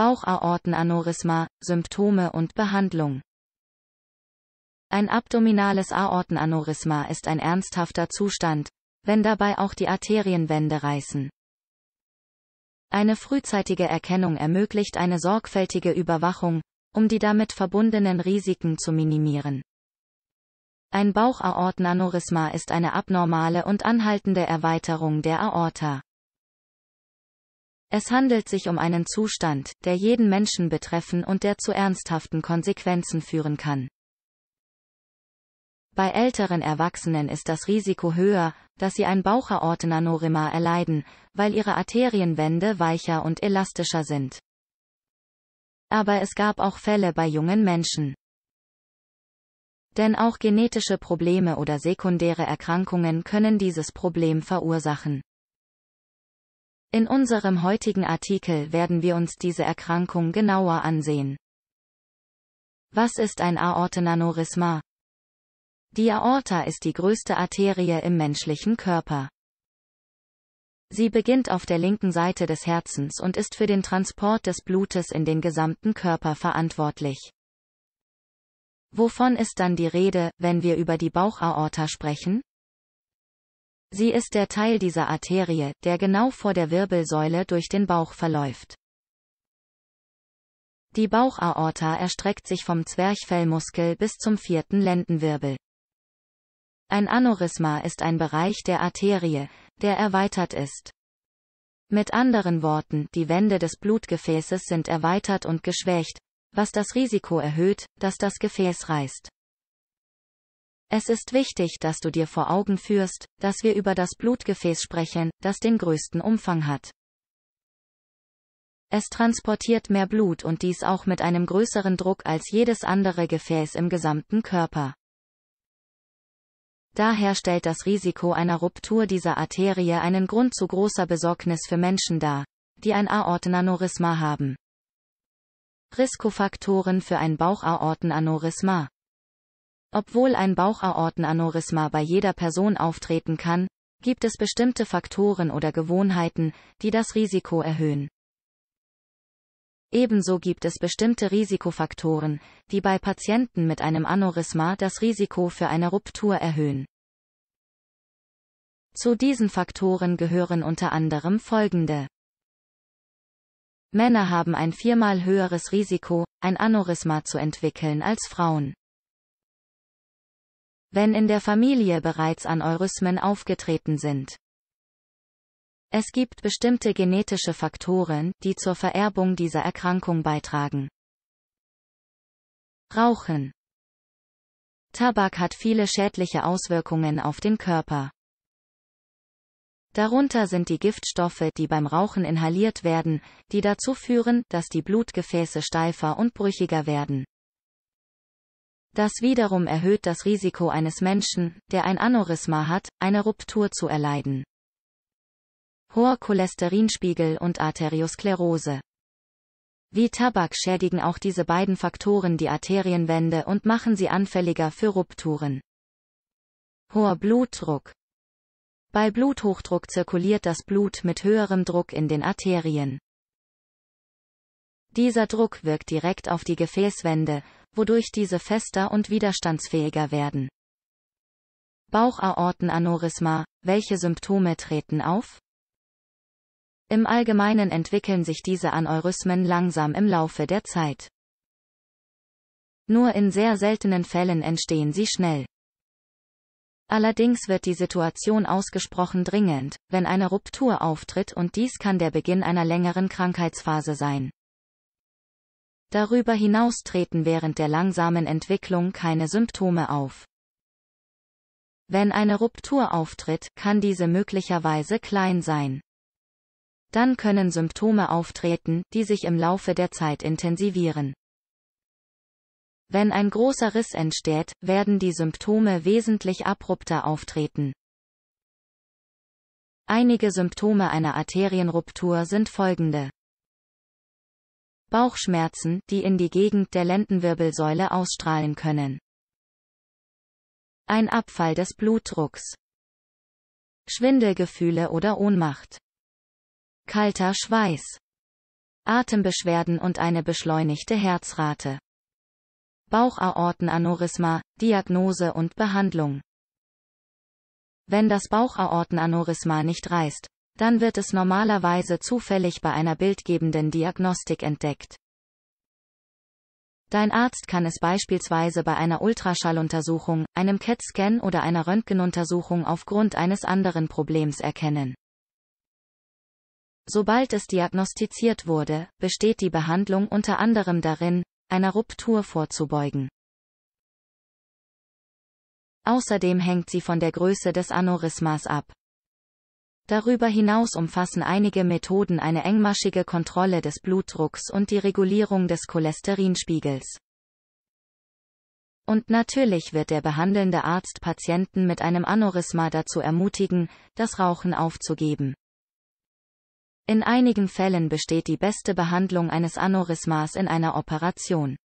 Bauchaortenaneurysma, Symptome und Behandlung. Ein abdominales Aortenaneurysma ist ein ernsthafter Zustand, wenn dabei auch die Arterienwände reißen. Eine frühzeitige Erkennung ermöglicht eine sorgfältige Überwachung, um die damit verbundenen Risiken zu minimieren. Ein Bauchaortenaneurysma ist eine abnormale und anhaltende Erweiterung der Aorta. Es handelt sich um einen Zustand, der jeden Menschen betreffen und der zu ernsthaften Konsequenzen führen kann. Bei älteren Erwachsenen ist das Risiko höher, dass sie ein Baucherortenanorema erleiden, weil ihre Arterienwände weicher und elastischer sind. Aber es gab auch Fälle bei jungen Menschen. Denn auch genetische Probleme oder sekundäre Erkrankungen können dieses Problem verursachen. In unserem heutigen Artikel werden wir uns diese Erkrankung genauer ansehen. Was ist ein Aortenaneurysma? Die Aorta ist die größte Arterie im menschlichen Körper. Sie beginnt auf der linken Seite des Herzens und ist für den Transport des Blutes in den gesamten Körper verantwortlich. Wovon ist dann die Rede, wenn wir über die Bauchaorta sprechen? Sie ist der Teil dieser Arterie, der genau vor der Wirbelsäule durch den Bauch verläuft. Die Bauchaorta erstreckt sich vom Zwerchfellmuskel bis zum vierten Lendenwirbel. Ein Aneurysma ist ein Bereich der Arterie, der erweitert ist. Mit anderen Worten, die Wände des Blutgefäßes sind erweitert und geschwächt, was das Risiko erhöht, dass das Gefäß reißt. Es ist wichtig, dass du dir vor Augen führst, dass wir über das Blutgefäß sprechen, das den größten Umfang hat. Es transportiert mehr Blut und dies auch mit einem größeren Druck als jedes andere Gefäß im gesamten Körper. Daher stellt das Risiko einer Ruptur dieser Arterie einen Grund zu großer Besorgnis für Menschen dar, die ein Aortenaneurysma haben. Riskofaktoren für ein Bauchaortenaneurysma obwohl ein Bauchaortenaneurysma bei jeder Person auftreten kann, gibt es bestimmte Faktoren oder Gewohnheiten, die das Risiko erhöhen. Ebenso gibt es bestimmte Risikofaktoren, die bei Patienten mit einem Aneurysma das Risiko für eine Ruptur erhöhen. Zu diesen Faktoren gehören unter anderem folgende. Männer haben ein viermal höheres Risiko, ein Aneurysma zu entwickeln als Frauen wenn in der Familie bereits Aneurysmen aufgetreten sind. Es gibt bestimmte genetische Faktoren, die zur Vererbung dieser Erkrankung beitragen. Rauchen. Tabak hat viele schädliche Auswirkungen auf den Körper. Darunter sind die Giftstoffe, die beim Rauchen inhaliert werden, die dazu führen, dass die Blutgefäße steifer und brüchiger werden. Das wiederum erhöht das Risiko eines Menschen, der ein Aneurysma hat, eine Ruptur zu erleiden. Hoher Cholesterinspiegel und Arteriosklerose. Wie Tabak schädigen auch diese beiden Faktoren die Arterienwände und machen sie anfälliger für Rupturen. Hoher Blutdruck. Bei Bluthochdruck zirkuliert das Blut mit höherem Druck in den Arterien. Dieser Druck wirkt direkt auf die Gefäßwände, wodurch diese fester und widerstandsfähiger werden. Bauchaortenaneurysma, welche Symptome treten auf? Im Allgemeinen entwickeln sich diese Aneurysmen langsam im Laufe der Zeit. Nur in sehr seltenen Fällen entstehen sie schnell. Allerdings wird die Situation ausgesprochen dringend, wenn eine Ruptur auftritt und dies kann der Beginn einer längeren Krankheitsphase sein. Darüber hinaus treten während der langsamen Entwicklung keine Symptome auf. Wenn eine Ruptur auftritt, kann diese möglicherweise klein sein. Dann können Symptome auftreten, die sich im Laufe der Zeit intensivieren. Wenn ein großer Riss entsteht, werden die Symptome wesentlich abrupter auftreten. Einige Symptome einer Arterienruptur sind folgende. Bauchschmerzen, die in die Gegend der Lendenwirbelsäule ausstrahlen können. Ein Abfall des Blutdrucks. Schwindelgefühle oder Ohnmacht. Kalter Schweiß. Atembeschwerden und eine beschleunigte Herzrate. Bauchaortenaneurysma, Diagnose und Behandlung. Wenn das Bauchaortenaneurysma nicht reißt, dann wird es normalerweise zufällig bei einer bildgebenden Diagnostik entdeckt. Dein Arzt kann es beispielsweise bei einer Ultraschalluntersuchung, einem CAT-Scan oder einer Röntgenuntersuchung aufgrund eines anderen Problems erkennen. Sobald es diagnostiziert wurde, besteht die Behandlung unter anderem darin, einer Ruptur vorzubeugen. Außerdem hängt sie von der Größe des Aneurysmas ab. Darüber hinaus umfassen einige Methoden eine engmaschige Kontrolle des Blutdrucks und die Regulierung des Cholesterinspiegels. Und natürlich wird der behandelnde Arzt Patienten mit einem Aneurysma dazu ermutigen, das Rauchen aufzugeben. In einigen Fällen besteht die beste Behandlung eines Aneurysmas in einer Operation.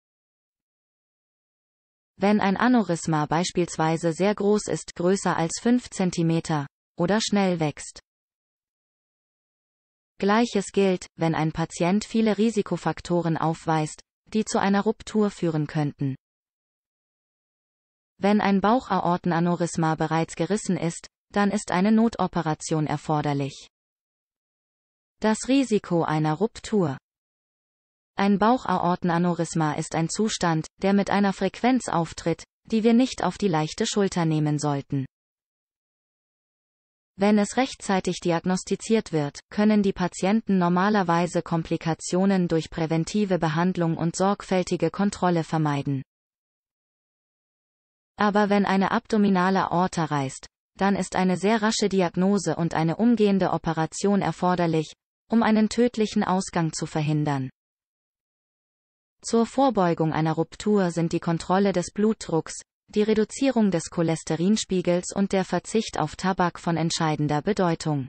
Wenn ein Aneurysma beispielsweise sehr groß ist, größer als 5 cm, oder schnell wächst, Gleiches gilt, wenn ein Patient viele Risikofaktoren aufweist, die zu einer Ruptur führen könnten. Wenn ein Bauchaortenaneurysma bereits gerissen ist, dann ist eine Notoperation erforderlich. Das Risiko einer Ruptur Ein Bauchaortenaneurysma ist ein Zustand, der mit einer Frequenz auftritt, die wir nicht auf die leichte Schulter nehmen sollten. Wenn es rechtzeitig diagnostiziert wird, können die Patienten normalerweise Komplikationen durch präventive Behandlung und sorgfältige Kontrolle vermeiden. Aber wenn eine abdominale Aorta reißt, dann ist eine sehr rasche Diagnose und eine umgehende Operation erforderlich, um einen tödlichen Ausgang zu verhindern. Zur Vorbeugung einer Ruptur sind die Kontrolle des Blutdrucks, die Reduzierung des Cholesterinspiegels und der Verzicht auf Tabak von entscheidender Bedeutung.